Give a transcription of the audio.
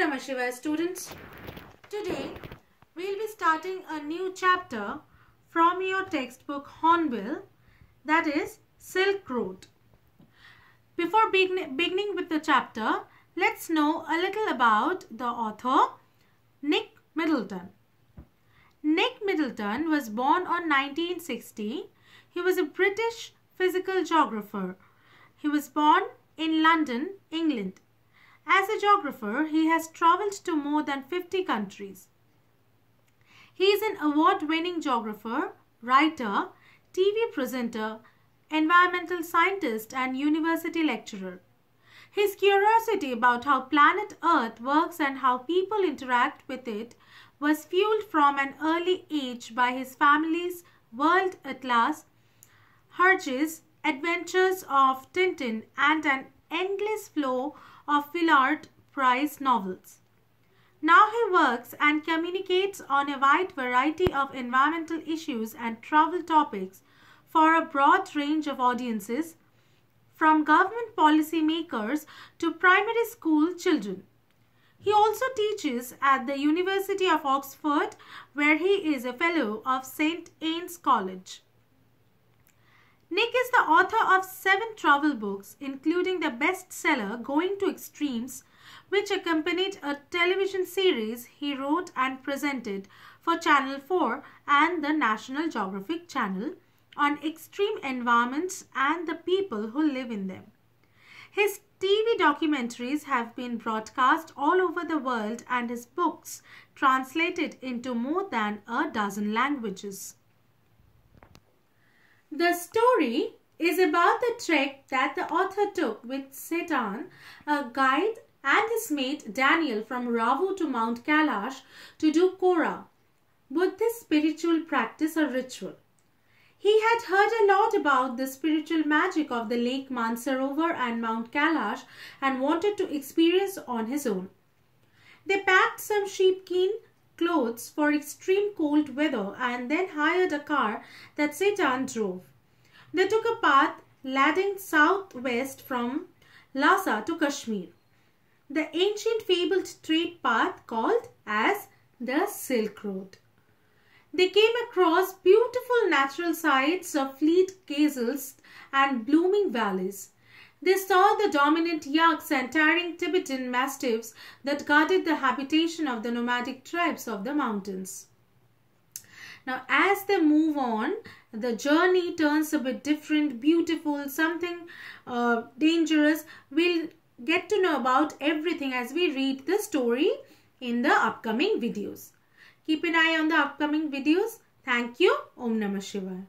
Om Namah Shivaya students. Today we'll be starting a new chapter from your textbook Hornbill that is Silk Road. Before begin beginning with the chapter, let's know a little about the author Nick Middleton. Nick Middleton was born on 1960. He was a British physical geographer. He was born in London, England. As a geographer, he has traveled to more than 50 countries. He is an award-winning geographer, writer, TV presenter, environmental scientist and university lecturer. His curiosity about how planet Earth works and how people interact with it was fueled from an early age by his family's World Atlas, Hergé's Adventures of Tintin and an endless flow of Villard Prize novels. Now he works and communicates on a wide variety of environmental issues and travel topics for a broad range of audiences, from government policymakers to primary school children. He also teaches at the University of Oxford, where he is a Fellow of St. Anne's College. Nick is the author of seven travel books, including the bestseller Going to Extremes, which accompanied a television series he wrote and presented for Channel 4 and the National Geographic Channel on extreme environments and the people who live in them. His TV documentaries have been broadcast all over the world and his books translated into more than a dozen languages. The story is about the trek that the author took with Setan, a guide and his mate Daniel from Ravu to Mount Kailash to do Kora, Buddhist spiritual practice or ritual. He had heard a lot about the spiritual magic of the Lake Mansarovar and Mount Kailash and wanted to experience on his own. They packed some sheepskin clothes for extreme cold weather and then hired a car that Setan drove. They took a path leading southwest from Lhasa to Kashmir. The ancient fabled trade path called as the Silk Road. They came across beautiful natural sites of fleet castles and blooming valleys. They saw the dominant yaks and towering Tibetan mastiffs that guarded the habitation of the nomadic tribes of the mountains. Now, as they move on, the journey turns a bit different, beautiful, something uh, dangerous. We'll get to know about everything as we read the story in the upcoming videos. Keep an eye on the upcoming videos. Thank you. Om Namah Shivaya.